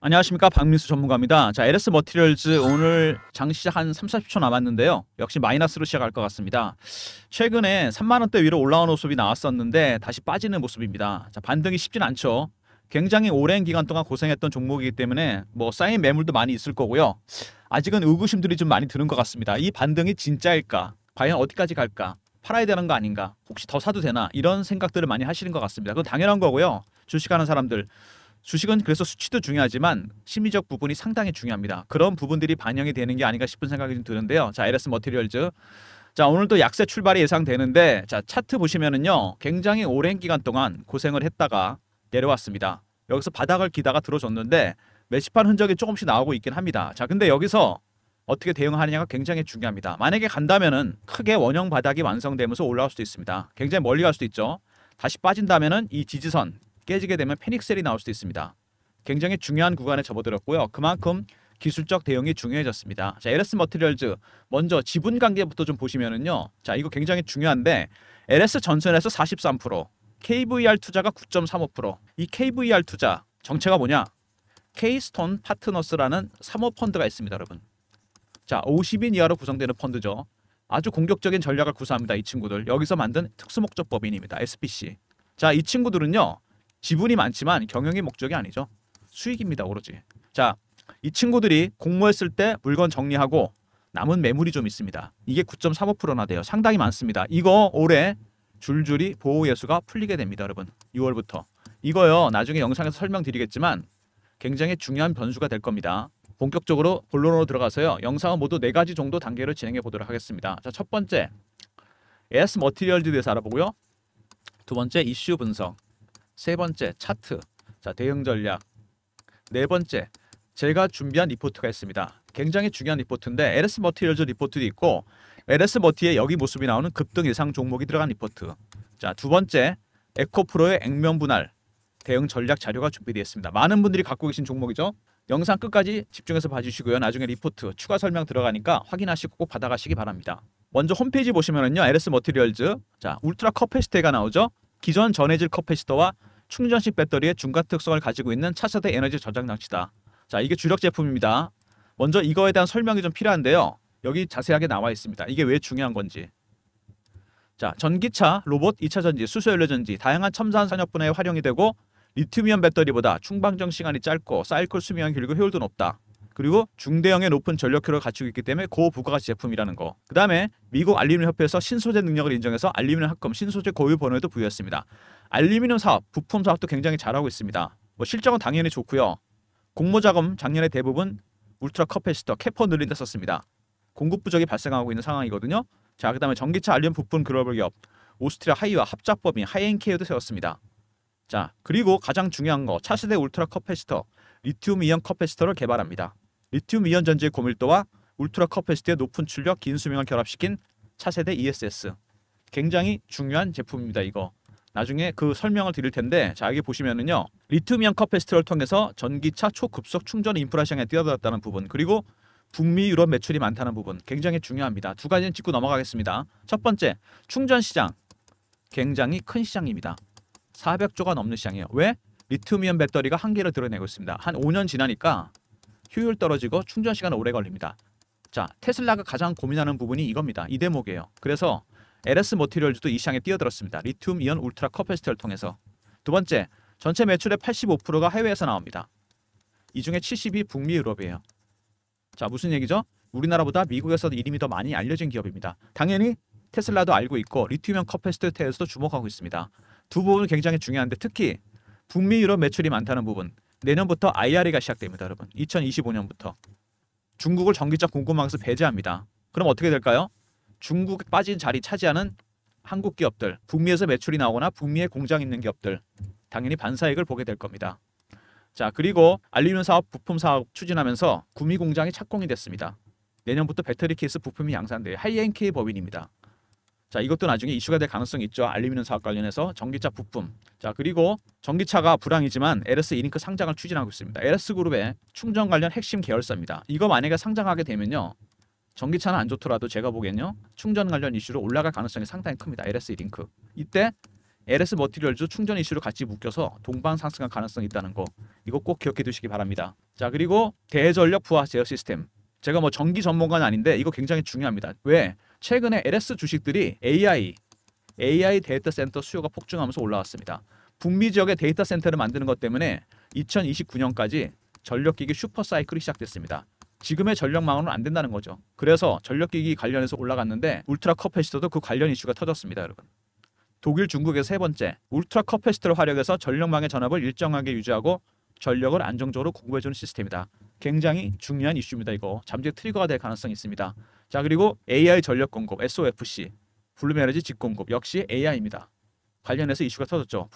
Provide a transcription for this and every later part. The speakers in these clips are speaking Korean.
안녕하십니까 박민수 전문가입니다. 자 LS 머티리얼즈 오늘 장 시작 한 3, 40초 남았는데요. 역시 마이너스로 시작할 것 같습니다. 최근에 3만원대 위로 올라온 모습이 나왔었는데 다시 빠지는 모습입니다. 자 반등이 쉽진 않죠. 굉장히 오랜 기간 동안 고생했던 종목이기 때문에 뭐 쌓인 매물도 많이 있을 거고요. 아직은 의구심들이 좀 많이 드는 것 같습니다. 이 반등이 진짜일까? 과연 어디까지 갈까? 팔아야 되는 거 아닌가? 혹시 더 사도 되나? 이런 생각들을 많이 하시는 것 같습니다. 그건 당연한 거고요. 주식하는 사람들 주식은 그래서 수치도 중요하지만 심리적 부분이 상당히 중요합니다. 그런 부분들이 반영이 되는 게 아닌가 싶은 생각이 좀 드는데요. 자, LS 머티리얼즈. 자, 오늘도 약세 출발이 예상되는데 자, 차트 보시면은요. 굉장히 오랜 기간 동안 고생을 했다가 내려왔습니다. 여기서 바닥을 기다가 들어줬는데 매시판 흔적이 조금씩 나오고 있긴 합니다. 자, 근데 여기서 어떻게 대응하느냐가 굉장히 중요합니다. 만약에 간다면은 크게 원형 바닥이 완성되면서 올라올 수도 있습니다. 굉장히 멀리 갈 수도 있죠. 다시 빠진다면은 이 지지선 깨지게 되면 패닉셀이 나올 수도 있습니다. 굉장히 중요한 구간에 접어들었고요. 그만큼 기술적 대응이 중요해졌습니다. 자, LS 머티리얼즈 먼저 지분 관계부터 좀 보시면은요. 자, 이거 굉장히 중요한데 LS 전선에서 43%, KVR 투자가 9.35%. 이 KVR 투자 정체가 뭐냐? 케이스톤 파트너스라는 사모펀드가 있습니다, 여러분. 자, 50인 이하로 구성되는 펀드죠. 아주 공격적인 전략을 구사합니다, 이 친구들. 여기서 만든 특수목적법인입니다, SPC. 자, 이 친구들은요. 지분이 많지만 경영의 목적이 아니죠. 수익입니다. 오로지. 자, 이 친구들이 공모했을 때 물건 정리하고 남은 매물이 좀 있습니다. 이게 9.35%나 돼요. 상당히 많습니다. 이거 올해 줄줄이 보호 예수가 풀리게 됩니다. 여러분. 6월부터. 이거요. 나중에 영상에서 설명드리겠지만 굉장히 중요한 변수가 될 겁니다. 본격적으로 본론으로 들어가서요. 영상은 모두 네 가지 정도 단계를 진행해 보도록 하겠습니다. 자, 첫 번째. a S 머티리얼즈에 대해서 알아보고요. 두 번째 이슈 분석. 세 번째 차트, 자 대응 전략, 네 번째 제가 준비한 리포트가 있습니다. 굉장히 중요한 리포트인데 LS 머티리얼즈 리포트도 있고 LS 머티의 여기 모습이 나오는 급등 예상 종목이 들어간 리포트. 자 두 번째 에코프로의 액면 분할 대응 전략 자료가 준비되어 있습니다. 많은 분들이 갖고 계신 종목이죠. 영상 끝까지 집중해서 봐주시고요. 나중에 리포트 추가 설명 들어가니까 확인하시고 꼭 받아가시기 바랍니다. 먼저 홈페이지 보시면은요. LS 머티리얼즈 자 울트라 커패시티가 나오죠. 기존 전해질 커패시터와 충전식 배터리의 중간 특성을 가지고 있는 차세대 에너지 저장 장치다. 자, 이게 주력 제품입니다. 먼저 이거에 대한 설명이 좀 필요한데요. 여기 자세하게 나와 있습니다. 이게 왜 중요한 건지. 자, 전기차, 로봇, 2차 전지, 수소 연료 전지 다양한 첨단 산업 분야에 활용이 되고 리튬이온 배터리보다 충방정 시간이 짧고 사이클 수명이 길고 효율도 높다. 그리고 중대형의 높은 전력효를 갖추고 있기 때문에 고부가가치 제품이라는 거. 그 다음에 미국 알루미늄 협회에서 신소재 능력을 인정해서 알루미늄 합금 신소재 고유 번호에도 부여했습니다. 알루미늄 사업, 부품 사업도 굉장히 잘하고 있습니다. 뭐 실적은 당연히 좋고요. 공모 자금 작년에 대부분 울트라 커패시터 캐퍼 늘린 데 썼습니다. 공급 부족이 발생하고 있는 상황이거든요. 자, 그다음에 전기차 알륨 미 부품 글로벌 기업 오스트리아 하이와 합작법인 하이엔케어도 세웠습니다. 자, 그리고 가장 중요한 거 차세대 울트라 커패시터 리튬 이온 커패시터를 개발합니다. 리튬 이온 전지의 고밀도와 울트라 커패시티의 높은 출력 긴 수명을 결합시킨 차세대 ESS 굉장히 중요한 제품입니다 이거 나중에 그 설명을 드릴 텐데 자 여기 보시면은요 리튬이온 커패시티를 통해서 전기차 초급속 충전 인프라 시장에 뛰어들었다는 부분 그리고 북미 유럽 매출이 많다는 부분 굉장히 중요합니다 두 가지는 짚고 넘어가겠습니다 첫 번째 충전 시장 굉장히 큰 시장입니다 400조가 넘는 시장이에요 왜? 리튬이온 배터리가 한계를 드러내고 있습니다 한 5년 지나니까 효율 떨어지고 충전 시간 오래 걸립니다. 자, 테슬라가 가장 고민하는 부분이 이겁니다. 이 대목이에요. 그래서 LS 모티리얼즈도 이 시장에 뛰어들었습니다. 리튬 이온 울트라 커패시터를 통해서. 두 번째, 전체 매출의 85%가 해외에서 나옵니다. 이 중에 70이 북미 유럽이에요. 자, 무슨 얘기죠? 우리나라보다 미국에서 도 이름이 더 많이 알려진 기업입니다. 당연히 테슬라도 알고 있고 리튬이온 커패시터에 대해서도 주목하고 있습니다. 두 부분은 굉장히 중요한데 특히 북미 유럽 매출이 많다는 부분 내년부터 IRA가 시작됩니다, 여러분. 2025년부터 중국을 전기적 공급망에서 배제합니다. 그럼 어떻게 될까요? 중국 빠진 자리 차지하는 한국 기업들, 북미에서 매출이 나오거나 북미에 공장 있는 기업들 당연히 반사익을 보게 될 겁니다. 자, 그리고 알리면 사업, 부품 사업 추진하면서 구미 공장이 착공이 됐습니다. 내년부터 배터리 케이스 부품이 양산돼 하이엔케이 법인입니다. 자 이것도 나중에 이슈가 될 가능성이 있죠. 알루미늄 사업 관련해서 전기차 부품. 자 그리고 전기차가 불황이지만 LS 이링크 상장을 추진하고 있습니다. LS 그룹의 충전 관련 핵심 계열사입니다. 이거 만약에 상장하게 되면요. 전기차는 안 좋더라도 제가 보기에는요 충전 관련 이슈로 올라갈 가능성이 상당히 큽니다. LS 이링크. 이때 LS 머티리얼즈 충전 이슈로 같이 묶여서 동반 상승할 가능성이 있다는 거. 이거 꼭 기억해 두시기 바랍니다. 자 그리고 대전력 부하 제어 시스템. 제가 뭐 전기 전문가는 아닌데 이거 굉장히 중요합니다. 왜? 최근에 LS 주식들이 AI, AI 데이터 센터 수요가 폭증하면서 올라왔습니다. 북미 지역의 데이터 센터를 만드는 것 때문에 2029년까지 전력기기 슈퍼사이클이 시작됐습니다. 지금의 전력망원은 안 된다는 거죠. 그래서 전력기기 관련해서 올라갔는데 울트라 커패시터도 그 관련 이슈가 터졌습니다. 여러분. 독일 중국의 세 번째 울트라 커패시터를 활용해서 전력망의 전압을 일정하게 유지하고 전력을 안정적으로 공급해주는 시스템이다. 굉장히 중요한 이슈입니다. 이거 잠재 트리거가 될 가능성이 있습니다. 자 그리고 AI 전력 공급 SOFC 블루메너지 직공급 역시 AI입니다. 관련해서 이슈가 터졌죠.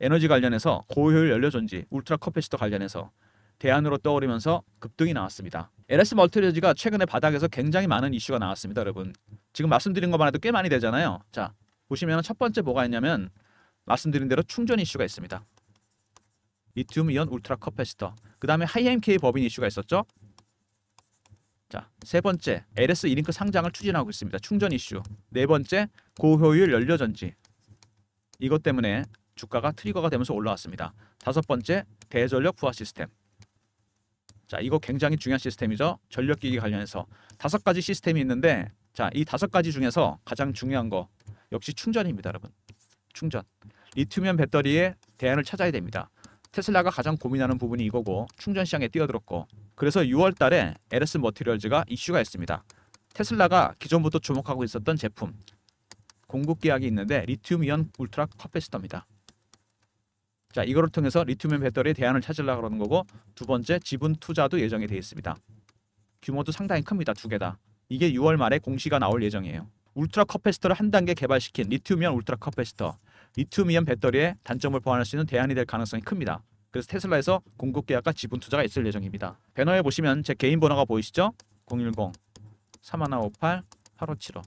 에너지 관련해서 고효율 연료 전지 울트라 커패시터 관련해서 대안으로 떠오르면서 급등이 나왔습니다. LS 멀티리지가 최근에 바닥에서 굉장히 많은 이슈가 나왔습니다, 여러분. 지금 말씀드린 것만 해도 꽤 많이 되잖아요. 자, 보시면 첫 번째 뭐가 있냐면 말씀드린 대로 충전 이슈가 있습니다. 리튬 이온 울트라 커패시터. 그 다음에 하이엠케이 법인 이슈가 있었죠. 자, 세 번째, LS 이링크 상장을 추진하고 있습니다. 충전 이슈. 네 번째, 고효율 연료 전지. 이것 때문에 주가가 트리거가 되면서 올라왔습니다. 다섯 번째, 대전력 부하 시스템. 자, 이거 굉장히 중요한 시스템이죠. 전력기기 관련해서 다섯 가지 시스템이 있는데 자, 이 다섯 가지 중에서 가장 중요한 거 역시 충전입니다, 여러분. 충전. 리튬이온 배터리에 대안을 찾아야 됩니다. 테슬라가 가장 고민하는 부분이 이거고 충전 시장에 뛰어들었고 그래서 6월 달에 LS 머티리얼즈가 이슈가 있습니다. 테슬라가 기존부터 주목하고 있었던 제품 공급 계약이 있는데 리튬 이온 울트라 카패시터입니다. 자, 이거를 통해서 리튬이온 배터리 대안을 찾으려고 그러는 거고 두 번째 지분 투자도 예정이 되어 있습니다. 규모도 상당히 큽니다. 두 개다. 이게 6월 말에 공시가 나올 예정이에요. 울트라 커패시터를 한 단계 개발시킨 리튬이온 울트라 커패시터 리튬이온 배터리의 단점을 보완할 수 있는 대안이 될 가능성이 큽니다. 그래서 테슬라에서 공급 계약과 지분 투자가 있을 예정입니다. 배너에 보시면 제 개인 번호가 보이시죠? 010 3158 8575.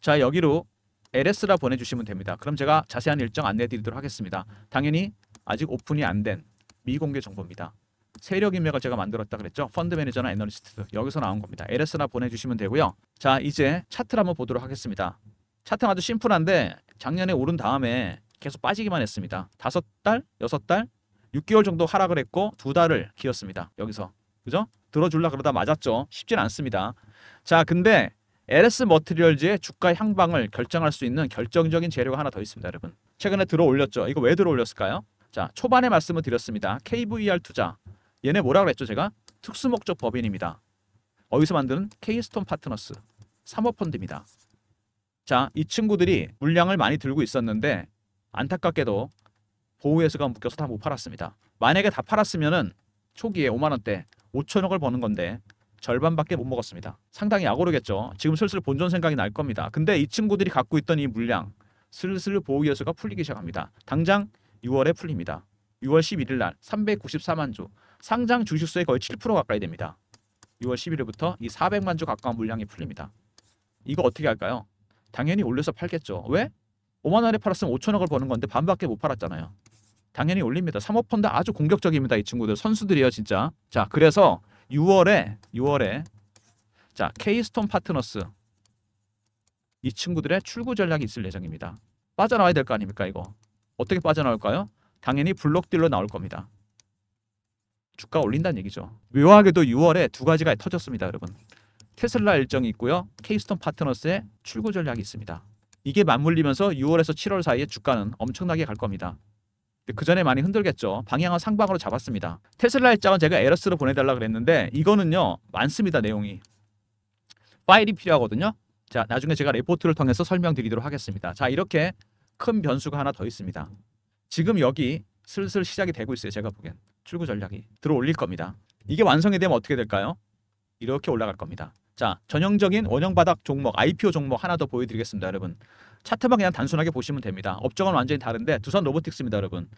자, 여기로 LS라 보내주시면 됩니다. 그럼 제가 자세한 일정 안내해드리도록 하겠습니다. 당연히 아직 오픈이 안 된 미공개 정보입니다. 세력 인맥을 제가 만들었다 그랬죠. 펀드 매니저나 애널리스트 여기서 나온 겁니다. LS나 보내주시면 되고요. 자 이제 차트를 한번 보도록 하겠습니다. 차트는 아주 심플한데 작년에 오른 다음에 계속 빠지기만 했습니다. 다섯 달, 여섯 달, 6개월 정도 하락을 했고 두 달을 기었습니다 여기서 그죠? 들어줄라 그러다 맞았죠. 쉽진 않습니다. 자, 근데 LS 머트리얼즈의 주가 향방을 결정할 수 있는 결정적인 재료가 하나 더 있습니다, 여러분. 최근에 들어 올렸죠. 이거 왜 들어 올렸을까요? 자, 초반에 말씀을 드렸습니다. KVR 투자. 얘네 뭐라 그랬죠, 제가? 특수목적 법인입니다. 어디서 만드는 이스톤 파트너스 사모펀드입니다. 자, 이 친구들이 물량을 많이 들고 있었는데 안타깝게도 보호예수가 묶여서 다 못 팔았습니다. 만약에 다 팔았으면은 초기에 5만원대 5천억을 버는 건데 절반밖에 못 먹었습니다. 상당히 약오르겠죠. 지금 슬슬 본전 생각이 날 겁니다. 근데 이 친구들이 갖고 있던 이 물량 슬슬 보호예수가 풀리기 시작합니다. 당장 6월에 풀립니다. 6월 11일 날 394만 주 상장 주식수의 거의 7% 가까이 됩니다. 6월 11일부터 이 400만 주 가까운 물량이 풀립니다. 이거 어떻게 할까요? 당연히 올려서 팔겠죠. 왜? 5만 원에 팔았으면 5천억을 버는 건데 반밖에 못 팔았잖아요. 당연히 올립니다. 사모펀드 아주 공격적입니다. 이 친구들 선수들이요 진짜. 자 그래서 6월에 6월에 자 케이스톤 파트너스 이 친구들의 출구 전략이 있을 예정입니다. 빠져나와야 될 거 아닙니까 이거. 어떻게 빠져나올까요? 당연히 블록딜로 나올 겁니다. 주가 올린다는 얘기죠. 묘하게도 6월에 두 가지가 터졌습니다 여러분. 테슬라 일정이 있고요. 케이스톤 파트너스의 출구 전략이 있습니다. 이게 맞물리면서 6월에서 7월 사이에 주가는 엄청나게 갈 겁니다. 그 전에 많이 흔들겠죠. 방향은 상방으로 잡았습니다. 테슬라 일정은 제가 에러스로 보내달라 그랬는데 이거는요. 많습니다. 내용이. 파일이 필요하거든요. 자, 나중에 제가 레포트를 통해서 설명드리도록 하겠습니다. 자, 이렇게 큰 변수가 하나 더 있습니다. 지금 여기 슬슬 시작이 되고 있어요. 제가 보기엔. 출구 전략이 들어올릴 겁니다. 이게 완성이 되면 어떻게 될까요? 이렇게 올라갈 겁니다. 자, 전형적인 원형 바닥 종목, IPO 종목 하나 더 보여드리겠습니다, 여러분. 차트만 그냥 단순하게 보시면 됩니다. 업종은 완전히 다른데 두산 로보틱스입니다, 여러분.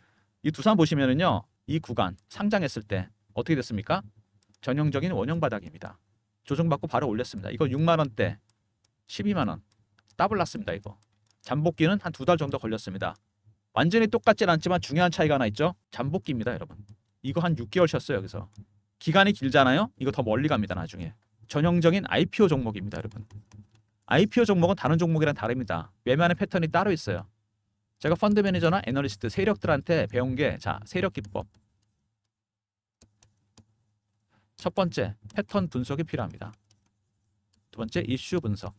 이 두산 보시면은요, 이 구간 상장했을 때 어떻게 됐습니까? 전형적인 원형 바닥입니다. 조정받고 바로 올렸습니다. 이거 6만 원대, 12만 원 더블 났습니다. 이거 잠복기는 한 두 달 정도 걸렸습니다. 완전히 똑같진 않지만 중요한 차이가 하나 있죠. 잠복기입니다, 여러분. 이거 한 6개월 쉬었어요, 여기서. 기간이 길잖아요. 이거 더 멀리 갑니다, 나중에. 전형적인 IPO 종목입니다, 여러분. IPO 종목은 다른 종목이랑 다릅니다. 외면의 패턴이 따로 있어요. 제가 펀드 매니저나 애널리스트 세력들한테 배운 게 자, 세력 기법. 첫 번째, 패턴 분석이 필요합니다. 두 번째, 이슈 분석.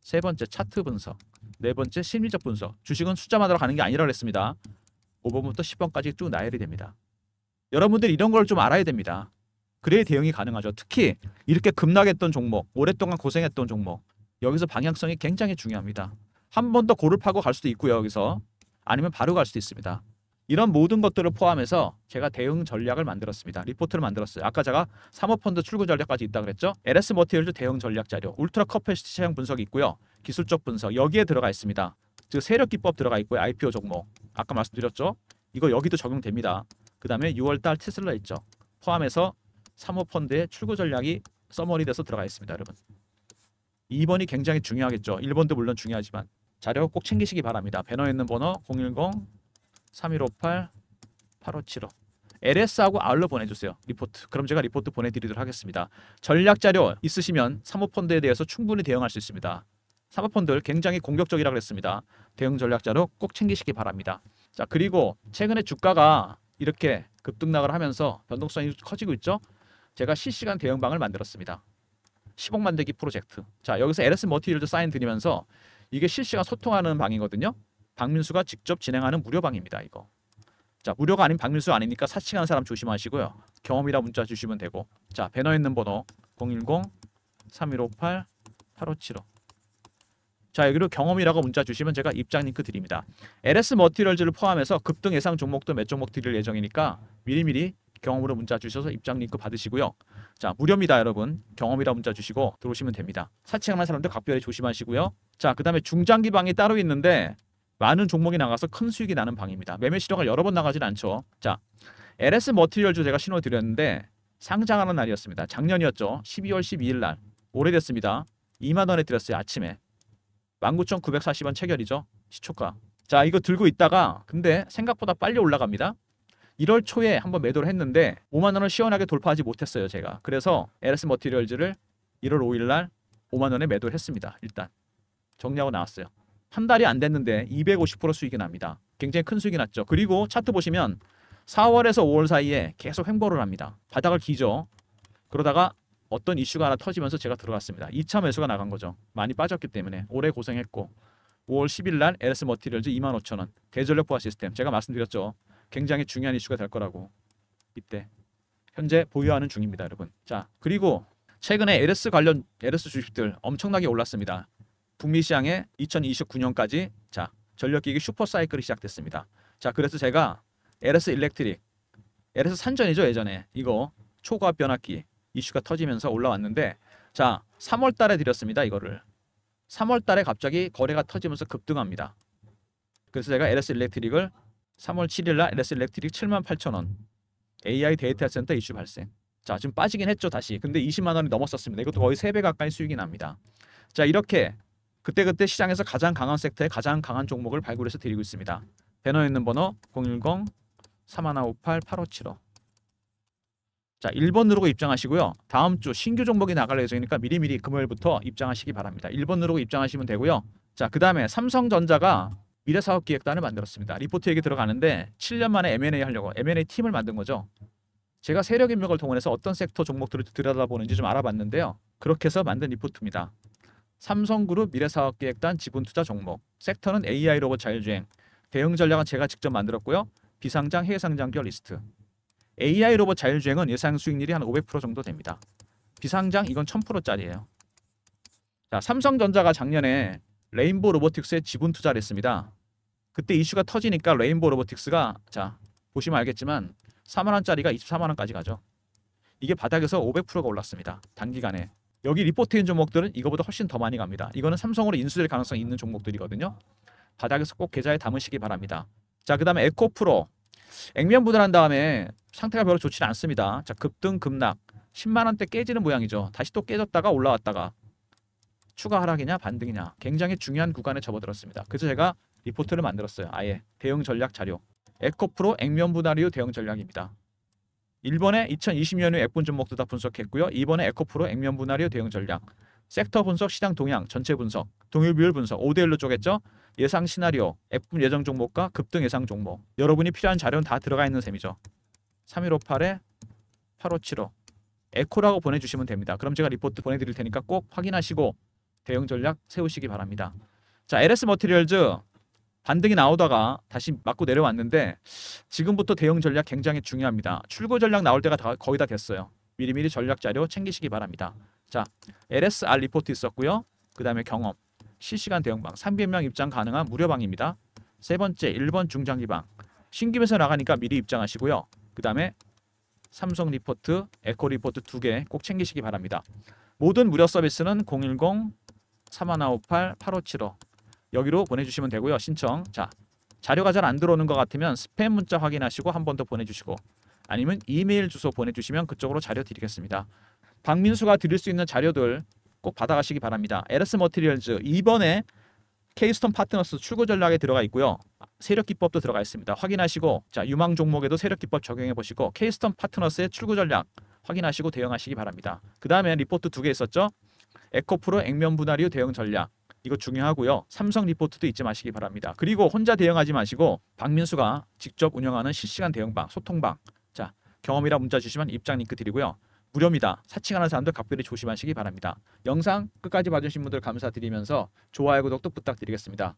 세 번째, 차트 분석. 네 번째, 심리적 분석. 주식은 숫자만으로 가는 게 아니라 그랬습니다. 5번부터 10번까지 쭉 나열이 됩니다. 여러분들 이런 걸 좀 알아야 됩니다. 그래야 대응이 가능하죠. 특히 이렇게 급락했던 종목, 오랫동안 고생했던 종목 여기서 방향성이 굉장히 중요합니다. 한 번더 골을 파고 갈 수도 있고요. 여기서 아니면 바로 갈 수도 있습니다. 이런 모든 것들을 포함해서 제가 대응 전략을 만들었습니다. 리포트를 만들었어요. 아까 제가 사모펀드 출구 전략까지 있다 그랬죠. LS 머티리얼즈 대응 전략 자료, 울트라 커패시티 차량 분석이 있고요. 기술적 분석 여기에 들어가 있습니다. 즉 세력 기법 들어가 있고요. IPO 종목 아까 말씀드렸죠. 이거 여기도 적용됩니다. 그 다음에 6월달 테슬라 있죠. 포함해서 사모펀드의 출구 전략이 써머리돼서 들어가 있습니다. 여러분. 2번이 굉장히 중요하겠죠. 1번도 물론 중요하지만 자료 꼭 챙기시기 바랍니다. 배너에 있는 번호 010-3158-8575 LS하고 아울러 보내주세요. 리포트. 그럼 제가 리포트 보내드리도록 하겠습니다. 전략 자료 있으시면 사모펀드에 대해서 충분히 대응할 수 있습니다. 사모펀드 굉장히 공격적이라 그랬습니다. 대응 전략 자료 꼭 챙기시기 바랍니다. 자 그리고 최근에 주가가 이렇게 급등락을 하면서 변동성이 커지고 있죠. 제가 실시간 대응방을 만들었습니다. 10억 만들기 프로젝트. 자 여기서 LS 머티리얼도 사인 드리면서 이게 실시간 소통하는 방이거든요. 박민수가 직접 진행하는 무료 방입니다. 이거. 자 무료가 아닌 박민수 아니니까 사칭하는 사람 조심하시고요. 경험이라 문자 주시면 되고. 자 배너 있는 번호 010 3158 8575. 자 여기로 경험이라고 문자 주시면 제가 입장 링크 드립니다. LS 머티리얼즈를 포함해서 급등 예상 종목도 몇 종목 드릴 예정이니까 미리미리 경험으로 문자 주셔서 입장 링크 받으시고요. 자 무료입니다 여러분. 경험이라 문자 주시고 들어오시면 됩니다. 사칭하는 사람들 각별히 조심하시고요. 자그 다음에 중장기 방이 따로 있는데 많은 종목이 나가서 큰 수익이 나는 방입니다. 매매 실적을 여러 번 나가진 않죠. 자 LS 머티리얼주 제가 신호 드렸는데 상장하는 날이었습니다. 작년이었죠. 12월 12일 날 오래됐습니다. 2만 원에 드렸어요 아침에 19,940원 체결이죠 시초가 자 이거 들고 있다가 근데 생각보다 빨리 올라갑니다 1월 초에 한 번 매도를 했는데 5만 원을 시원하게 돌파하지 못했어요 제가 그래서 LS 머티리얼즈를 1월 5일 날 5만 원에 매도를 했습니다 일단 정리하고 나왔어요 한 달이 안 됐는데 250% 수익이 납니다 굉장히 큰 수익이 났죠 그리고 차트 보시면 4월에서 5월 사이에 계속 횡보를 합니다 바닥을 기죠 그러다가 어떤 이슈가 하나 터지면서 제가 들어갔습니다 2차 매수가 나간 거죠 많이 빠졌기 때문에 오래 고생했고 5월 10일 날 LS 머티리얼즈 25,000원 대전력 부하 시스템 제가 말씀드렸죠 굉장히 중요한 이슈가 될 거라고 이때 현재 보유하는 중입니다, 여러분. 자, 그리고 최근에 LS 관련 LS 주식들 엄청나게 올랐습니다. 북미 시장에 2029년까지 자 전력기기 슈퍼 사이클이 시작됐습니다. 자, 그래서 제가 LS 일렉트릭, LS 산전이죠 예전에 이거 초과 변압기 이슈가 터지면서 올라왔는데 자 3월달에 드렸습니다 이거를 3월달에 갑자기 거래가 터지면서 급등합니다. 그래서 제가 LS 일렉트릭을 3월 7일 날 LS 일렉트릭 7만 8천 원. AI 데이터 센터 이슈 발생. 자, 지금 빠지긴 했죠, 다시. 근데 20만 원이 넘었었습니다. 이것도 거의 3배 가까이 수익이 납니다. 자, 이렇게 그때그때 시장에서 가장 강한 섹터에 가장 강한 종목을 발굴해서 드리고 있습니다. 배너에 있는 번호 010-3158-8575. 자, 1번 누르고 입장하시고요. 다음 주 신규 종목이 나갈 예정이니까 미리미리 금요일부터 입장하시기 바랍니다. 1번 누르고 입장하시면 되고요. 자, 그 다음에 삼성전자가 미래사업기획단을 만들었습니다. 리포트 얘기 들어가는데 7년 만에 M&A 하려고 M&A 팀을 만든 거죠. 제가 세력 인맥을 동원해서 어떤 섹터 종목들을 들여다보는지 좀 알아봤는데요. 그렇게 해서 만든 리포트입니다. 삼성그룹 미래사업기획단 지분투자 종목 섹터는 AI 로봇 자율주행 대응 전략은 제가 직접 만들었고요. 비상장 해상장결 리스트 AI 로봇 자율주행은 예상 수익률이 한 500% 정도 됩니다. 비상장 이건 1000%짜리예요. 자, 삼성전자가 작년에 레인보 로보틱스에 지분 투자를 했습니다. 그때 이슈가 터지니까 레인보우 로보틱스가 자 보시면 알겠지만 4만원짜리가 24만원까지 가죠. 이게 바닥에서 500%가 올랐습니다. 단기간에. 여기 리포트인 종목들은 이거보다 훨씬 더 많이 갑니다. 이거는 삼성으로 인수될 가능성이 있는 종목들이거든요. 바닥에서 꼭 계좌에 담으시기 바랍니다. 자, 그 다음에 에코프로. 액면 분할한 다음에 상태가 별로 좋지는 않습니다. 자, 급등, 급락. 10만원대 깨지는 모양이죠. 다시 또 깨졌다가 올라왔다가. 추가 하락이냐 반등이냐 굉장히 중요한 구간에 접어들었습니다. 그래서 제가 리포트를 만들었어요. 아예 대응 전략 자료. 에코프로 액면 분할이후 대응 전략입니다. 1번에 2020년의 액분 종목도 다 분석했고요. 2번에 에코프로 액면 분할이후 대응 전략. 섹터 분석, 시장 동향, 전체 분석, 동일 비율 분석, 5대1로 쪼갰죠? 예상 시나리오, 액분 예정 종목과 급등 예상 종목. 여러분이 필요한 자료는 다 들어가 있는 셈이죠. 3158에 8575 에코라고 보내주시면 됩니다. 그럼 제가 리포트 보내드릴 테니까 꼭 확인하시고 대응 전략 세우시기 바랍니다. 자, LS 머티리얼즈 반등이 나오다가 다시 맞고 내려왔는데 지금부터 대응 전략 굉장히 중요합니다. 출고 전략 나올 때가 다, 거의 다 됐어요. 미리미리 전략 자료 챙기시기 바랍니다. 자, LSR 리포트 있었고요. 그 다음에 경험, 실시간 대응방, 300명 입장 가능한 무료방입니다. 세 번째, 1번 중장기방. 신규에서 나가니까 미리 입장하시고요. 그 다음에 삼성 리포트, 에코 리포트 두 개 꼭 챙기시기 바랍니다. 모든 무료 서비스는 010-3158-8575 여기로 보내주시면 되고요. 신청. 자 자료가 잘 안 들어오는 것 같으면 스팸 문자 확인하시고 한 번 더 보내주시고 아니면 이메일 주소 보내주시면 그쪽으로 자료 드리겠습니다. 박민수가 드릴 수 있는 자료들 꼭 받아가시기 바랍니다. 에르스 머티리얼즈 이번에 케이스톤 파트너스 출고 전략에 들어가 있고요. 세력 기법도 들어가 있습니다. 확인하시고 자 유망 종목에도 세력 기법 적용해 보시고 케이스톤 파트너스의 출고 전략 확인하시고 대응하시기 바랍니다. 그 다음에 리포트 두 개 있었죠. 에코프로 액면 분할이후 대응 전략 이거 중요하고요. 삼성 리포트도 잊지 마시기 바랍니다. 그리고 혼자 대응하지 마시고 박민수가 직접 운영하는 실시간 대응방, 소통방. 자, 경험이라 문자 주시면 입장 링크 드리고요. 무료입니다. 사칭하는 사람들 각별히 조심하시기 바랍니다. 영상 끝까지 봐주신 분들 감사드리면서 좋아요, 구독도 부탁드리겠습니다.